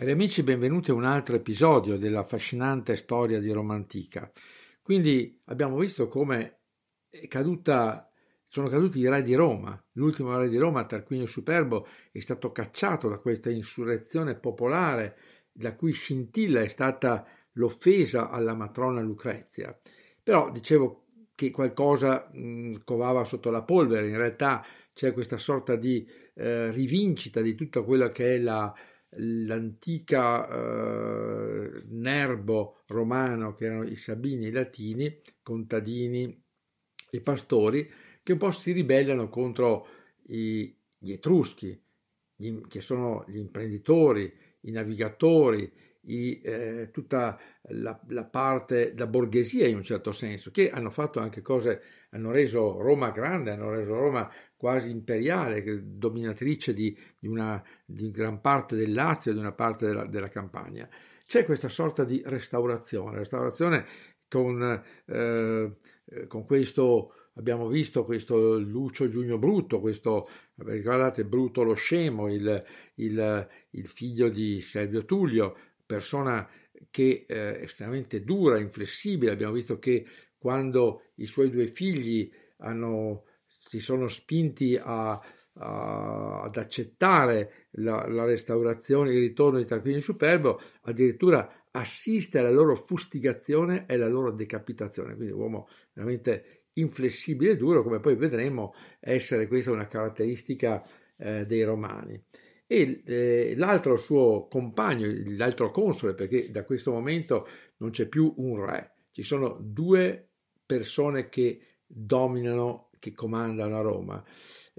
Cari amici, benvenuti a un altro episodio dell'affascinante storia di Roma antica. Quindi abbiamo visto come è caduta, sono caduti i re di Roma. L'ultimo re di Roma, Tarquinio Superbo, è stato cacciato da questa insurrezione popolare, la cui scintilla è stata l'offesa alla matrona Lucrezia. Però dicevo che qualcosa mh, covava sotto la polvere, in realtà c'è questa sorta di eh, rivincita di tutta quella che è la, l'antica eh, nerbo romano che erano i Sabini i Latini, contadini e pastori, che un po' si ribellano contro i, gli Etruschi, gli, che sono gli imprenditori, i navigatori, i, eh, tutta la, la, parte, la borghesia in un certo senso, che hanno fatto anche cose, hanno reso Roma grande, hanno reso Roma quasi imperiale, dominatrice di, di una, di gran parte del Lazio, di una parte della, della Campania. C'è questa sorta di restaurazione, restaurazione con, eh, eh con questo abbiamo visto questo Lucio Giugno Brutto, questo, ricordate, Brutto lo Scemo, il, il, il figlio di Servio Tullio, persona che è eh, estremamente dura, inflessibile, abbiamo visto che quando i suoi due figli hanno, si sono spinti a, a, ad accettare la, la, restaurazione, il ritorno di Tarquinio Superbo, addirittura assiste alla loro fustigazione e alla loro decapitazione, quindi un uomo veramente inflessibile e duro, come poi vedremo essere questa una caratteristica eh, dei romani. E eh, l'altro suo compagno, l'altro console, perché da questo momento non c'è più un re, ci sono due persone che dominano, che comandano a Roma,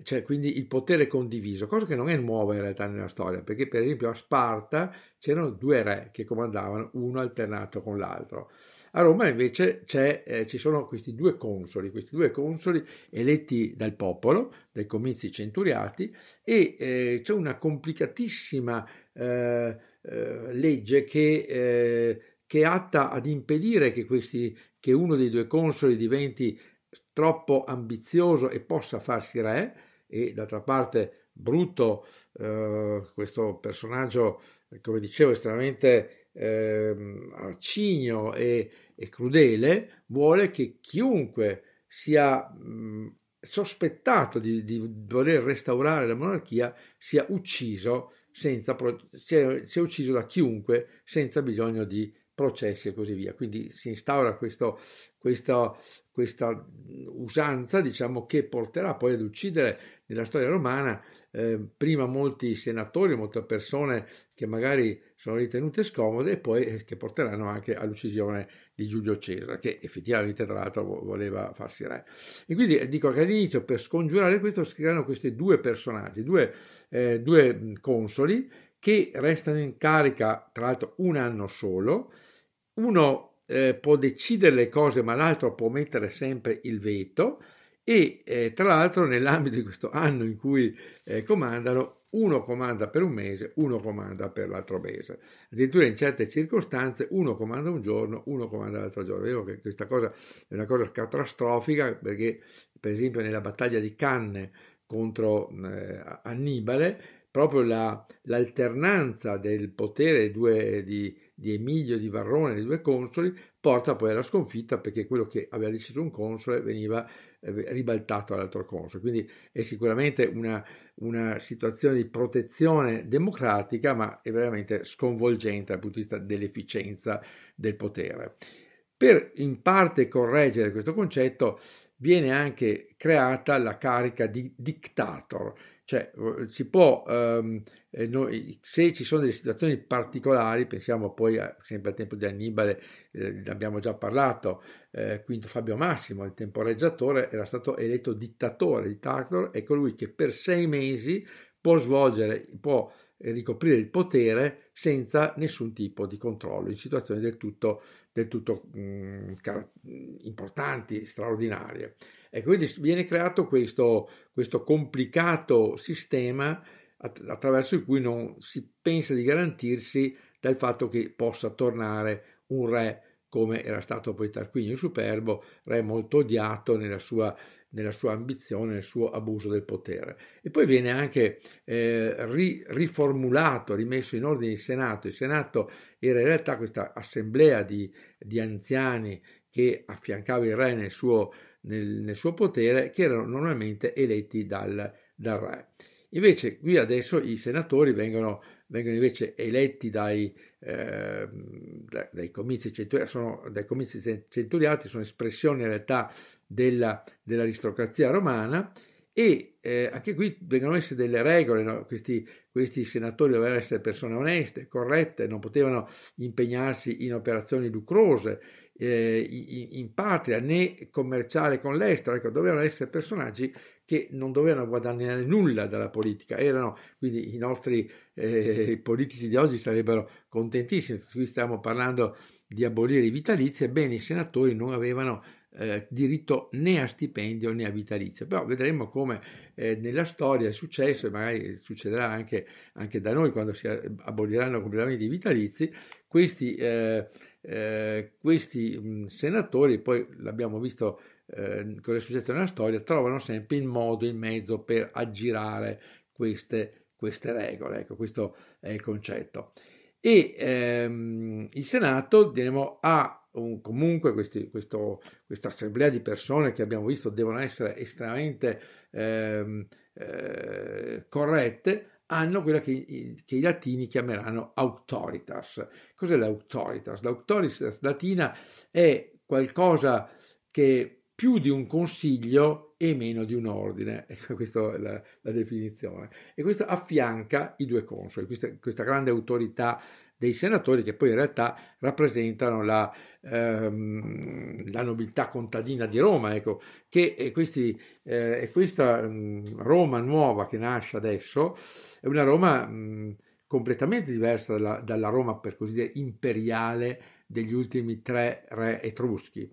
cioè quindi il potere condiviso, cosa che non è nuova in realtà nella storia, perché per esempio a Sparta c'erano due re che comandavano uno alternato con l'altro. A Roma invece eh, ci sono questi due consoli, questi due consoli eletti dal popolo, dai comizi centuriati, e eh, c'è una complicatissima eh, eh legge che, eh, che, atta ad impedire che, questi, che uno dei due consoli diventi troppo ambizioso e possa farsi re, e d'altra parte Brutto, eh, questo personaggio, come dicevo, estremamente eh, arcigno e, e, crudele, vuole che chiunque sia mh, mm, sospettato di, di, voler restaurare la monarchia sia ucciso, senza, sia, sia ucciso da chiunque senza bisogno di processi e così via. Quindi si instaura questo, questa, questa mm, usanza, diciamo, che porterà poi ad uccidere nella storia romana, eh, prima molti senatori, molte persone che magari sono ritenute scomode e poi eh, che porteranno anche all'uccisione di Giulio Cesare, che effettivamente tra l'altro voleva farsi re. E quindi eh, dico che all'inizio, per scongiurare questo, scriveranno questi due personaggi, due, eh, due consoli che restano in carica tra l'altro un anno solo, uno eh, può decidere le cose ma l'altro può mettere sempre il veto e eh, tra l'altro nell'ambito di questo anno in cui eh, comandano, uno comanda per un mese, uno comanda per l'altro mese. Addirittura in certe circostanze uno comanda un giorno, uno comanda l'altro giorno. Io che questa cosa è una cosa catastrofica perché per esempio nella battaglia di Canne contro eh, Annibale proprio la, l'alternanza del potere due, di, di Emilio di Varrone, dei due consoli, porta poi alla sconfitta perché quello che aveva deciso un console veniva eh, ribaltato all'altro console. Quindi è sicuramente una, una situazione di protezione democratica, ma è veramente sconvolgente dal punto di vista dell'efficienza del potere. Per in parte correggere questo concetto viene anche creata la carica di dictator, cioè, si può, ehm, eh, noi, se ci sono delle situazioni particolari, pensiamo poi a, sempre al tempo di Annibale, eh, abbiamo già parlato, eh, Quinto Fabio Massimo, il temporeggiatore, era stato eletto dittatore, dittatore è colui che per sei mesi può svolgere, può ricoprire il potere senza nessun tipo di controllo, in situazioni del tutto, del tutto mh, mm, mm, importanti, straordinarie. E ecco, quindi viene creato questo, questo complicato sistema attraverso il cui non si pensa di garantirsi dal fatto che possa tornare un re come era stato poi Tarquinio Superbo, re molto odiato nella sua, nella sua, ambizione, nel suo abuso del potere. E poi viene anche eh, ri, riformulato, rimesso in ordine il Senato. Il Senato era in realtà questa assemblea di, di anziani che affiancava il re nel suo, nel, nel suo potere che erano normalmente eletti dal, dal, re. Invece qui adesso i senatori vengono, vengono invece eletti dai, eh, dai, comizi centuriati, sono, dai comizi centuriati, sono espressione in realtà della, dell'aristocrazia romana e eh, anche qui vengono messe delle regole, no? questi, questi, senatori dovevano essere persone oneste, corrette, non potevano impegnarsi in operazioni lucrose, eh, in patria né commerciare con l'estero, ecco, dovevano essere personaggi che non dovevano guadagnare nulla dalla politica, erano quindi i nostri eh, politici di oggi sarebbero contentissimi, qui stiamo parlando di abolire i vitalizi, ebbene i senatori non avevano eh, diritto né a stipendio né a vitalizio. Però vedremo come eh, nella storia è successo e magari succederà anche, anche da noi quando si aboliranno completamente i vitalizi, questi eh, eh, questi mh, senatori, poi l'abbiamo visto eh, cosa è successo nella storia, trovano sempre il modo, il mezzo per aggirare queste, queste regole. Ecco, questo è il concetto. E ehm, il Senato diremo, ha un, comunque questi, questo, questa assemblea di persone che abbiamo visto devono essere estremamente ehm, eh, corrette hanno quella che, che, i latini chiameranno autoritas. Cos'è l'autoritas? L'autoritas latina è qualcosa che più di un consiglio e meno di un ordine, ecco, questa è la, la definizione. E questo affianca i due consoli, questa, questa grande autorità dei senatori che poi in realtà rappresentano la, ehm, la nobiltà contadina di Roma, ecco, che eh, questi, eh, questa mh, mm, Roma nuova che nasce adesso è una Roma mh, mm, completamente diversa dalla, dalla, Roma, per così dire, imperiale degli ultimi tre re etruschi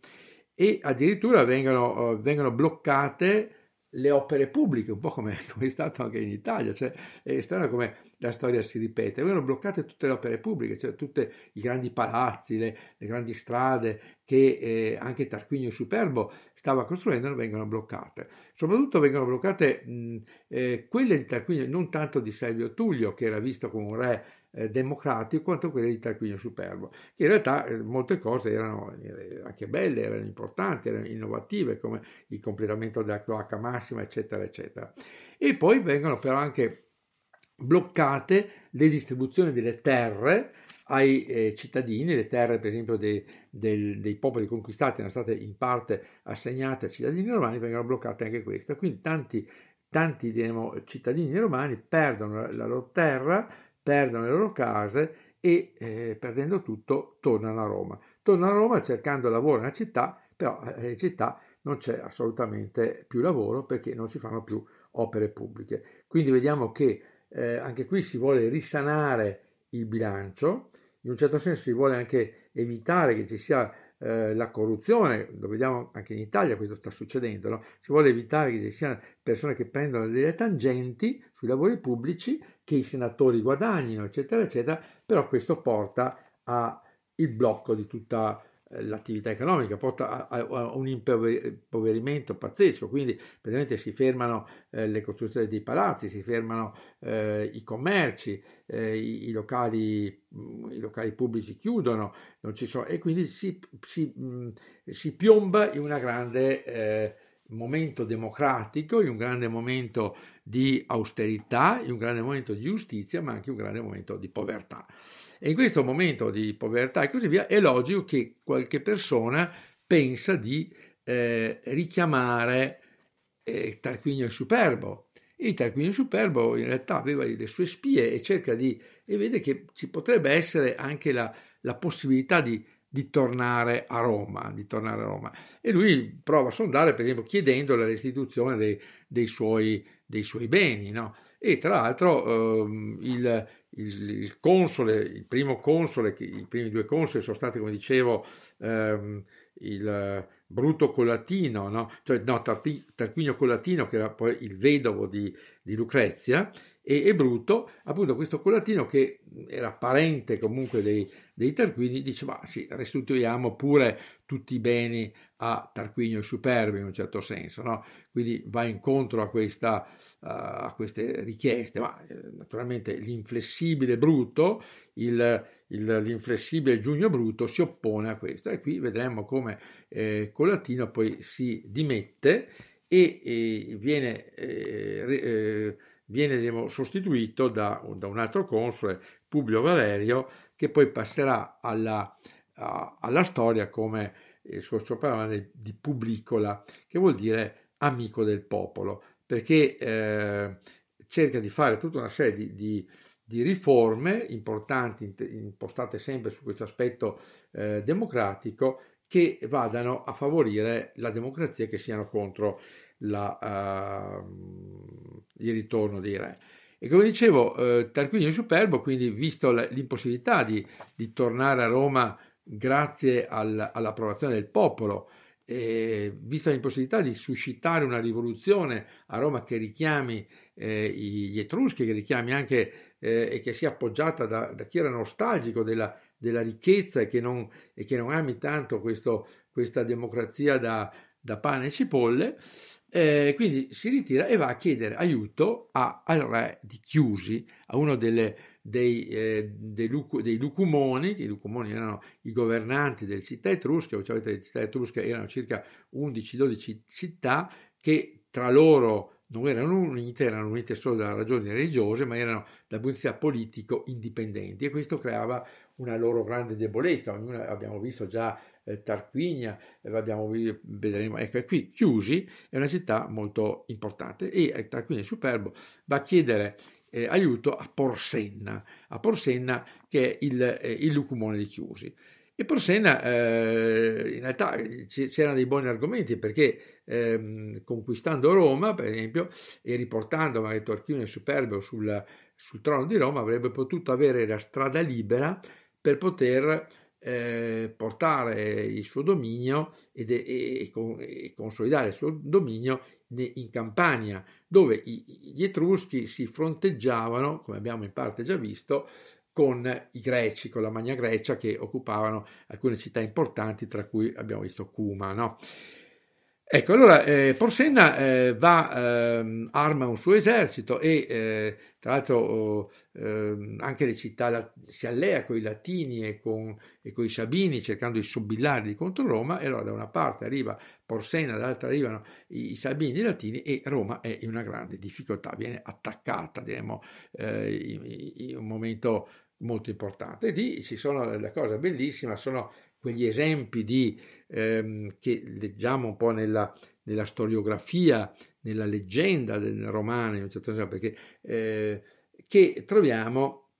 e addirittura vengono, uh, vengono bloccate le opere pubbliche, un po' come, come, è stato anche in Italia, cioè è strano come la storia si ripete. Vengono bloccate tutte le opere pubbliche, cioè tutti i grandi palazzi, le, le grandi strade che eh, anche Tarquinio Superbo stava costruendo vengono bloccate. Soprattutto vengono bloccate mh, eh, quelle di Tarquinio, non tanto di Servio Tullio, che era visto come un re eh, democratico, quanto quelle di Tarquinio Superbo, che in realtà eh, molte cose erano eh, anche belle, erano importanti, erano innovative, come il completamento della cloaca massima, eccetera, eccetera. E poi vengono però anche bloccate le distribuzioni delle terre ai eh, cittadini, le terre per esempio dei, dei, dei, popoli conquistati erano state in parte assegnate ai cittadini romani, vengono bloccate anche queste. Quindi tanti, tanti diciamo, cittadini romani perdono la loro terra, perdono le loro case e eh, perdendo tutto tornano a Roma. Tornano a Roma cercando lavoro nella città, però eh, in città non c'è assolutamente più lavoro perché non si fanno più opere pubbliche. Quindi vediamo che eh, anche qui si vuole risanare il bilancio, in un certo senso si vuole anche evitare che ci sia eh, la corruzione, lo vediamo anche in Italia, questo sta succedendo, no? si vuole evitare che ci siano persone che prendono delle tangenti sui lavori pubblici, che i senatori guadagnino, eccetera, eccetera, però questo porta al blocco di tutta eh, l'attività economica, porta a, a un impoverimento pazzesco, quindi praticamente si fermano eh, le costruzioni dei palazzi, si fermano eh, i commerci, eh, i, i, locali, mm, i, locali, pubblici chiudono so, e quindi si, si, mm, si, piomba in un grande eh, momento democratico, in un grande momento di austerità, in un grande momento di giustizia, ma anche in un grande momento di povertà. E in questo momento di povertà e così via, è logico che qualche persona pensa di eh, richiamare eh, Tarquinio il Superbo. E Tarquinio il Superbo in realtà aveva le sue spie e cerca di... e vede che ci potrebbe essere anche la, la possibilità di di tornare a Roma, di tornare a Roma. E lui prova a sondare, per esempio, chiedendo la restituzione dei, dei, suoi, dei suoi, beni. No? E tra l'altro ehm, il, il, il, console, il primo console, i primi due console sono stati, come dicevo, ehm, il Bruto Colatino, no? cioè no, Tarquinio Colatino, che era poi il vedovo di, di Lucrezia, e, e Bruto, appunto questo collatino che era parente comunque dei, dei Tarquini, dice ma sì, restituiamo pure tutti i beni a Tarquinio Superbi in un certo senso, no? quindi va incontro a, questa, a, queste richieste, ma eh, naturalmente l'inflessibile Bruto, il, il, l'inflessibile Giugno Bruto si oppone a questo e qui vedremo come eh, Colatino poi si dimette e, e viene... Eh, eh, viene sostituito da, da un altro console, Publio Valerio, che poi passerà alla, a, alla storia come il eh, suo parola di Publicola, che vuol dire amico del popolo, perché eh, cerca di fare tutta una serie di, di, di riforme importanti, impostate sempre su questo aspetto eh, democratico, che vadano a favorire la democrazia che siano contro la, uh, il ritorno dei re. E come dicevo, eh, Tarquinio Superbo, quindi visto l'impossibilità di, di, tornare a Roma grazie al, all'approvazione del popolo, eh, vista l'impossibilità di suscitare una rivoluzione a Roma che richiami eh, gli Etruschi, che richiami anche eh, e che sia appoggiata da, da chi era nostalgico della, della ricchezza e che, non, e che non ami tanto questo, questa democrazia da, da pane e cipolle, eh, quindi si ritira e va a chiedere aiuto a, al re di Chiusi, a uno delle, dei, eh, dei, Luc, dei, Lucumoni, che i Lucumoni erano i governanti delle città etrusche, cioè le città etrusche erano circa 11-12 città che tra loro non erano unite, erano unite solo da ragioni religiose, ma erano dal punto di vista politico indipendenti e questo creava una loro grande debolezza, ognuna abbiamo visto già eh, Tarquinia, l'abbiamo eh, vedremo, ecco, è qui Chiusi è una città molto importante e eh, Tarquinia Superbo va a chiedere eh, aiuto a Porsenna, a Porsenna che è il, eh, il lucumone di Chiusi. E Porsenna eh, in realtà eh, c'erano dei buoni argomenti perché ehm, conquistando Roma, per esempio, e riportando magari Tarquinio Superbo sul, sul trono di Roma, avrebbe potuto avere la strada libera per poter eh, portare il suo dominio ed, e, e, con, e, consolidare il suo dominio in Campania, dove i, gli Etruschi si fronteggiavano, come abbiamo in parte già visto, con i Greci, con la Magna Grecia, che occupavano alcune città importanti, tra cui abbiamo visto Cuma. No? Ecco, allora eh, Porsenna eh, va, eh, arma un suo esercito e eh, tra l'altro oh, ehm, anche le città la, si allea con i latini e con, e con, i sabini cercando di sobbillarli contro Roma e allora da una parte arriva Porsenna, dall'altra arrivano i, i sabini e i latini e Roma è in una grande difficoltà, viene attaccata, diremmo, eh, in, in un momento molto importante. E lì ci sono, eh, la cosa bellissima, sono quegli esempi di ehm, che leggiamo un po' nella, nella storiografia, nella leggenda del romano, in un certo senso, perché, eh, che troviamo,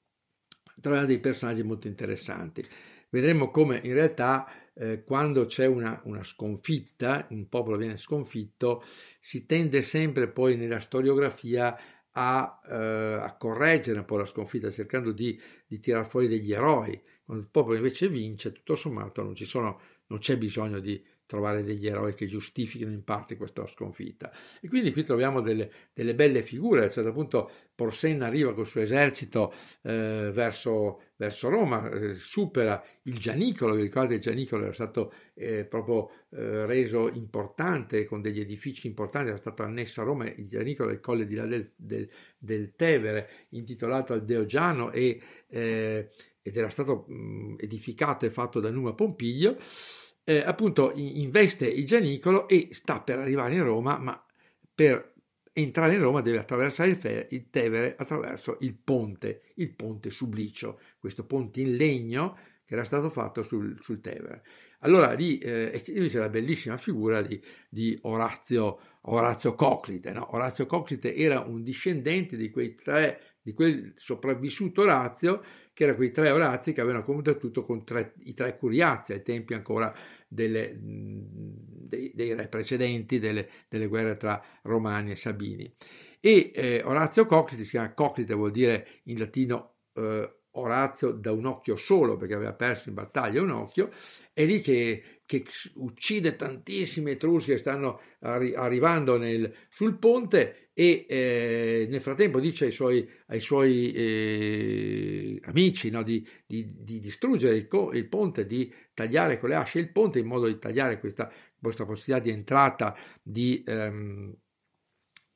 troviamo dei personaggi molto interessanti. Vedremo come in realtà eh, quando c'è una, una, sconfitta, un popolo viene sconfitto, si tende sempre poi nella storiografia a, eh, a correggere un po' la sconfitta, cercando di, di tirar fuori degli eroi quando il popolo invece vince, tutto sommato non, sono, non c'è bisogno di trovare degli eroi che giustifichino in parte questa sconfitta. E quindi qui troviamo delle, delle belle figure, a un certo punto Porsenna arriva col suo esercito eh, verso, verso, Roma, eh, supera il Gianicolo, vi ricordate il Gianicolo era stato eh, proprio eh, reso importante con degli edifici importanti, era stato annesso a Roma il Gianicolo è il colle di là del, del, del Tevere, intitolato al Deogiano e eh, ed era stato edificato e fatto da Numa Pompiglio, eh, appunto investe il Gianicolo e sta per arrivare in Roma, ma per entrare in Roma deve attraversare il, Fe, il Tevere attraverso il ponte, il ponte Sublicio, questo ponte in legno che era stato fatto sul, sul Tevere. Allora lì eh, c'è la bellissima figura di, di Orazio, Orazio Coclite. No? Orazio Coclite era un discendente di quei tre di quel sopravvissuto Orazio, che era quei tre Orazi che avevano combattuto con tre, i tre Curiazi ai tempi ancora delle, dei, dei, re precedenti, delle, delle, guerre tra Romani e Sabini. E eh, Orazio Coclite, si chiama Coclite, vuol dire in latino eh, Orazio da un occhio solo perché aveva perso in battaglia un occhio, è lì che, che uccide tantissimi etruschi che stanno arri- arrivando nel, sul ponte e eh, nel frattempo dice ai suoi, ai suoi eh, amici no, di, di, di, distruggere il, co- il, ponte, di tagliare con le asce il ponte in modo di tagliare questa, questa possibilità di entrata di, ehm,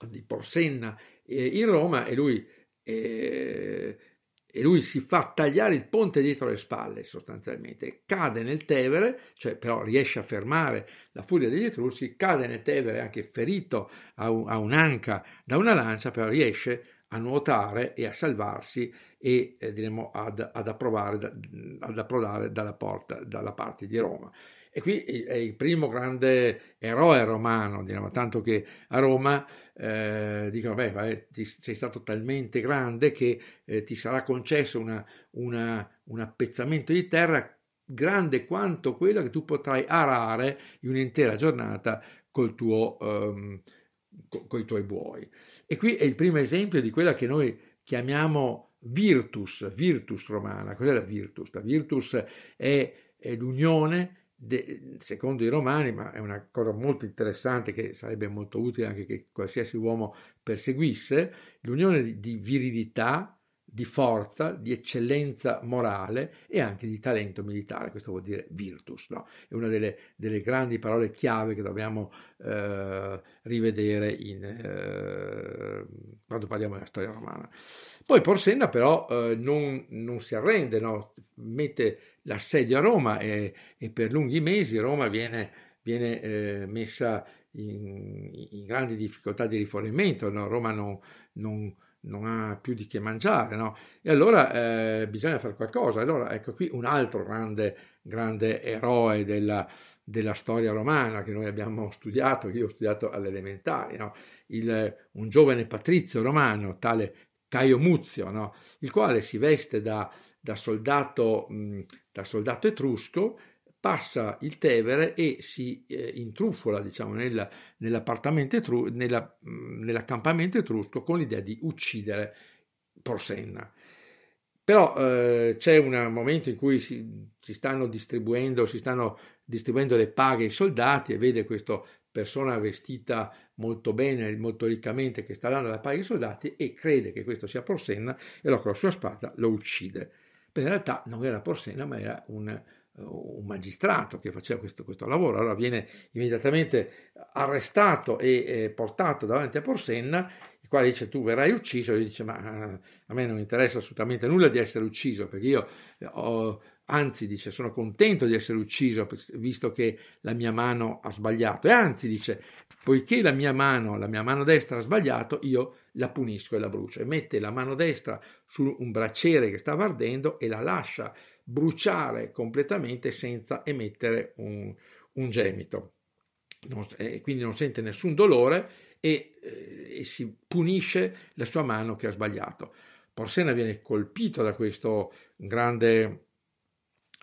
di Porsenna eh, in Roma e lui... Eh, e lui si fa tagliare il ponte dietro le spalle sostanzialmente, cade nel Tevere, cioè però riesce a fermare la furia degli Etruschi, cade nel Tevere anche ferito a, un, a un'anca da una lancia, però riesce a nuotare e a salvarsi e eh, diremo ad, ad, approvare, ad approdare dalla, porta, dalla parte di Roma. E qui è il primo grande eroe romano, diciamo, tanto che a Roma eh, dicono, beh, vabbè, ti, sei stato talmente grande che eh, ti sarà concesso una, una, un appezzamento di terra grande quanto quello che tu potrai arare in un'intera giornata col tuo, um, co- con tuoi buoi. E qui è il primo esempio di quella che noi chiamiamo virtus, virtus romana. Cos'è la virtus? La virtus è, è l'unione de, secondo i romani, ma è una cosa molto interessante che sarebbe molto utile anche che qualsiasi uomo perseguisse, l'unione di, di virilità, di forza, di eccellenza morale e anche di talento militare, questo vuol dire virtus, no? è una delle, delle, grandi parole chiave che dobbiamo eh, rivedere in, eh, quando parliamo della storia romana. Poi Porsenna però eh, non, non, si arrende, no? mette l'assedio a Roma e, e, per lunghi mesi Roma viene, viene eh, messa in, in, grandi difficoltà di rifornimento, no? Roma non, non, non, ha più di che mangiare no? e allora eh, bisogna fare qualcosa. Allora ecco qui un altro grande, grande eroe della, della storia romana che noi abbiamo studiato, che io ho studiato all'elementare, no? un giovane patrizio romano, tale Caio Muzio, no? il quale si veste da, da soldato, da soldato etrusco, passa il Tevere e si eh, intrufola diciamo, nel, nell'appartamento etru- nella, nell'accampamento etrusco con l'idea di uccidere Porsenna. Però eh, c'è un momento in cui si, si, stanno distribuendo, si stanno distribuendo le paghe ai soldati e vede questa persona vestita molto bene, molto riccamente, che sta dando la paga ai soldati e crede che questo sia Porsenna e lo con la sua spada lo uccide. Beh, in realtà non era Porsena, ma era un, eh, un magistrato che faceva questo, questo, lavoro. Allora viene immediatamente arrestato e eh, portato davanti a Porsenna, il quale dice tu verrai ucciso, e lui dice ma eh, a me non interessa assolutamente nulla di essere ucciso, perché io eh, ho, anzi dice sono contento di essere ucciso visto che la mia mano ha sbagliato e anzi dice poiché la mia mano, la mia mano destra ha sbagliato io la punisco e la brucio e mette la mano destra su un braciere che stava ardendo e la lascia bruciare completamente senza emettere un, un gemito non, eh, quindi non sente nessun dolore e, eh, e si punisce la sua mano che ha sbagliato Porsena viene colpito da questo grande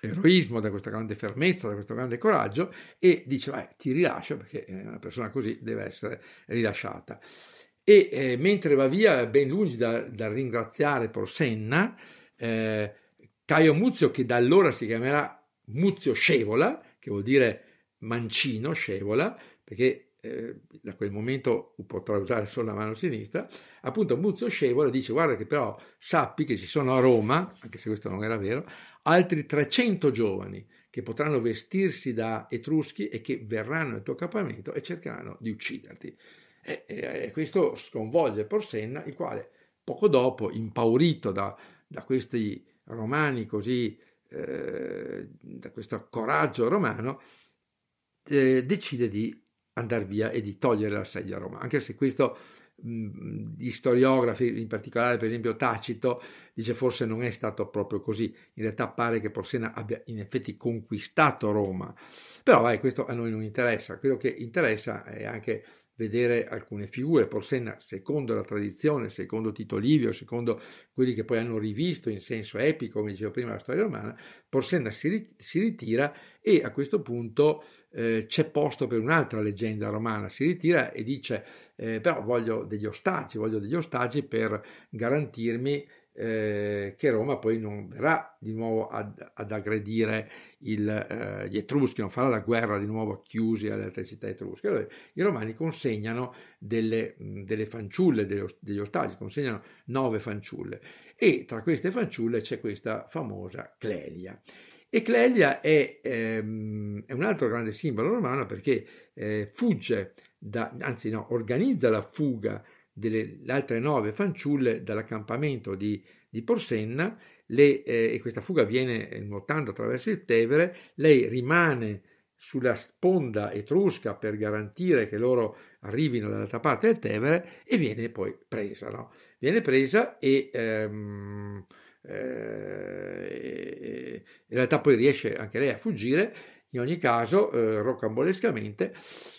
eroismo, da questa grande fermezza, da questo grande coraggio e dice vai ti rilascio perché eh, una persona così deve essere rilasciata. E eh, mentre va via, ben lungi dal da ringraziare Porsenna, eh, Caio Muzio, che da allora si chiamerà Muzio Scevola, che vuol dire mancino, scevola, perché eh, da quel momento potrà usare solo la mano sinistra, appunto Muzio Scevola dice guarda che però sappi che ci sono a Roma, anche se questo non era vero, altri 300 giovani che potranno vestirsi da etruschi e che verranno al tuo accampamento e cercheranno di ucciderti. E, e, e questo sconvolge Porsenna, il quale poco dopo, impaurito da, da questi romani così, eh, da questo coraggio romano, eh, decide di andare via e di togliere la sedia a Roma, anche se questo gli storiografi, in particolare per esempio Tacito, dice forse non è stato proprio così. In realtà pare che Porsena abbia in effetti conquistato Roma. Però vai, questo a noi non interessa. Quello che interessa è anche vedere alcune figure. Porsenna, secondo la tradizione, secondo Tito Livio, secondo quelli che poi hanno rivisto in senso epico, come dicevo prima, la storia romana, Porsenna si, ritira e a questo punto eh, c'è posto per un'altra leggenda romana. Si ritira e dice: eh, però voglio degli ostaci, voglio degli ostaci per garantirmi eh, che Roma poi non verrà di nuovo ad, ad aggredire il, eh, gli Etruschi, non farà la guerra di nuovo chiusi alle altre città etrusche. Allora, I romani consegnano delle, delle fanciulle, degli, degli ostaggi, consegnano nove fanciulle e tra queste fanciulle c'è questa famosa Clelia. E Clelia è, ehm, è, un altro grande simbolo romano perché eh, fugge, da, anzi no, organizza la fuga delle altre nove fanciulle dall'accampamento di, di Porsenna le, eh, e questa fuga avviene eh, nuotando attraverso il Tevere, lei rimane sulla sponda etrusca per garantire che loro arrivino dall'altra parte del Tevere e viene poi presa. No? Viene presa e ehm, eh, in realtà poi riesce anche lei a fuggire in ogni caso, eh, rocambolescamente,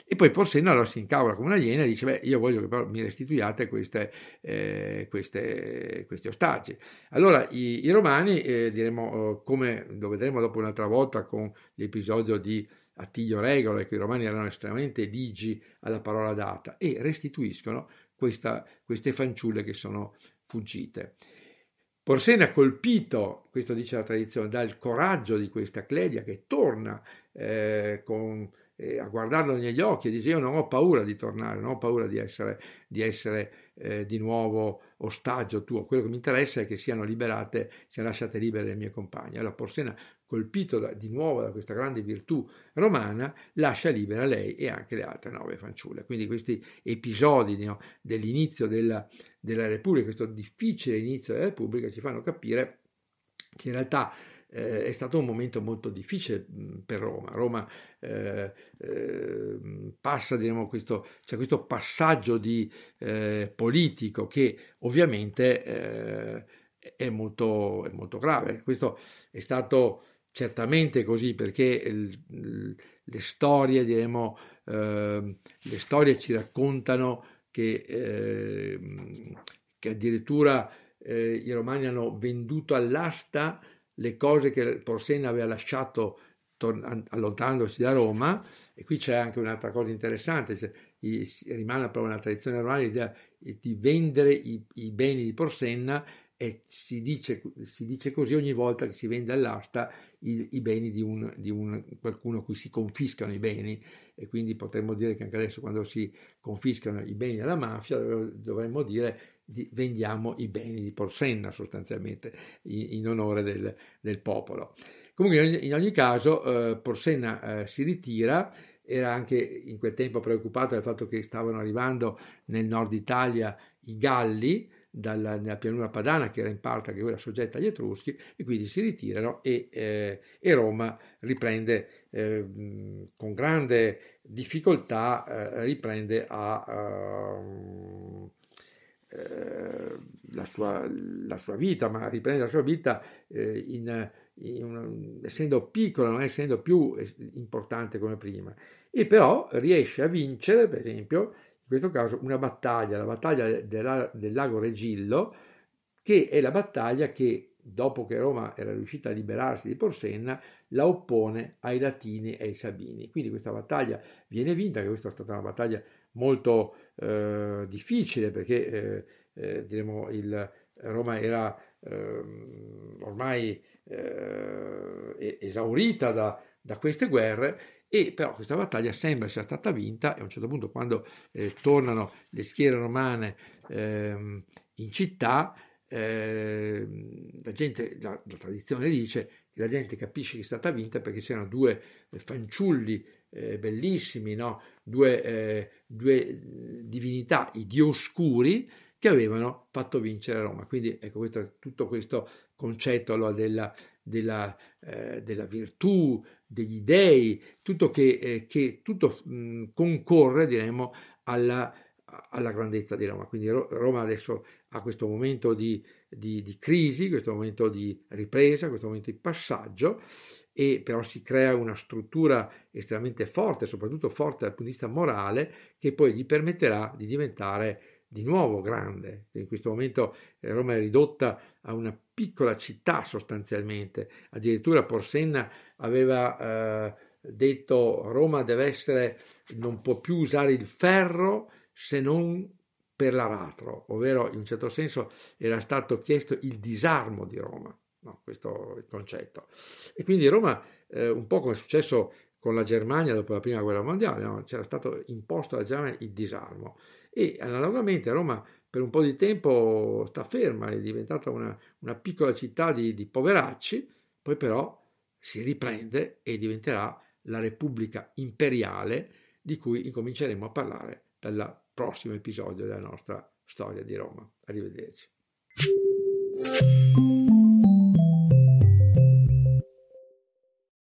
e poi Porsenna allora si incavola come una iena e dice, beh, io voglio che però mi restituiate queste, eh, queste, questi ostaggi. Allora, i, i romani, eh, diremo, eh, come lo vedremo dopo un'altra volta con l'episodio di Attilio Regolo, che i romani erano estremamente ligi alla parola data, e restituiscono questa, queste fanciulle che sono fuggite. Porsena colpito, questo dice la tradizione, dal coraggio di questa Clelia che torna eh, con, eh, a guardarlo negli occhi e dice io non ho paura di tornare, non ho paura di essere, di, essere, eh, di nuovo ostaggio tuo, quello che mi interessa è che siano liberate, siano lasciate libere le mie compagne. Allora Porsena colpito da, di nuovo da questa grande virtù romana, lascia libera lei e anche le altre nove fanciulle. Quindi questi episodi no, dell'inizio della, della Repubblica, questo difficile inizio della Repubblica, ci fanno capire che in realtà eh, è stato un momento molto difficile mm, per Roma. Roma eh, eh, passa, diremo, questo, cioè questo passaggio di, eh, politico che ovviamente eh, è molto, è, molto, grave. Questo è stato certamente così perché le storie, diremo, eh, le storie ci raccontano che, eh, che addirittura eh, i romani hanno venduto all'asta le cose che Porsena aveva lasciato tor- allontanandosi da Roma e qui c'è anche un'altra cosa interessante, cioè, i, rimane proprio una tradizione romana l'idea di vendere i, i beni di Porsenna e si dice, si dice, così ogni volta che si vende all'asta i, i beni di, un, di un, qualcuno a cui si confiscano i beni e quindi potremmo dire che anche adesso quando si confiscano i beni alla mafia dovremmo dire di, vendiamo i beni di Porsenna sostanzialmente in, in onore del, del, popolo. Comunque in ogni, in ogni caso eh, Porsenna eh, si ritira era anche in quel tempo preoccupato dal fatto che stavano arrivando nel nord Italia i Galli, dalla, dalla pianura padana che era in parte anche quella soggetta agli Etruschi e quindi si ritirano e, eh, e Roma riprende eh, con grande difficoltà, eh, riprende a, eh, eh, la, sua, la, sua, vita, ma riprende la sua vita eh, in, in una, essendo piccola, non essendo più importante come prima, e però riesce a vincere, per esempio, questo caso una battaglia, la battaglia della, del lago Regillo, che è la battaglia che, dopo che Roma era riuscita a liberarsi di Porsenna, la oppone ai Latini e ai Sabini. Quindi questa battaglia viene vinta, che questa è stata una battaglia molto eh, difficile perché eh, eh, diremo il, Roma era ehm, ormai eh, esaurita da, da queste guerre e però questa battaglia sembra sia stata vinta e a un certo punto quando eh, tornano le schiere romane ehm, in città eh, la, gente, la, la tradizione dice che la gente capisce che è stata vinta perché c'erano due eh, fanciulli eh, bellissimi, no? due, eh, due, divinità, i dioscuri, che avevano fatto vincere Roma. Quindi ecco questo, tutto questo concetto allora, della, della, eh, della virtù, degli dei, tutto che, eh, che tutto mh, concorre, diremmo, alla, alla, grandezza di Roma. Quindi Roma adesso ha questo momento di, di, di crisi, questo momento di ripresa, questo momento di passaggio, e però si crea una struttura estremamente forte, soprattutto forte dal punto di vista morale, che poi gli permetterà di diventare di nuovo grande. In questo momento eh, Roma è ridotta a una piccola città sostanzialmente, addirittura Porsenna aveva eh, detto Roma deve essere, non può più usare il ferro se non per l'aratro, ovvero in un certo senso era stato chiesto il disarmo di Roma, no, questo è il concetto. E quindi Roma, eh, un po' come è successo con la Germania dopo la prima guerra mondiale, no? c'era stato imposto alla Germania il disarmo e analogamente Roma per un po' di tempo sta ferma, è diventata una, una piccola città di, di poveracci, poi però si riprende e diventerà la Repubblica Imperiale di cui incominceremo a parlare dal prossimo episodio della nostra storia di Roma. Arrivederci.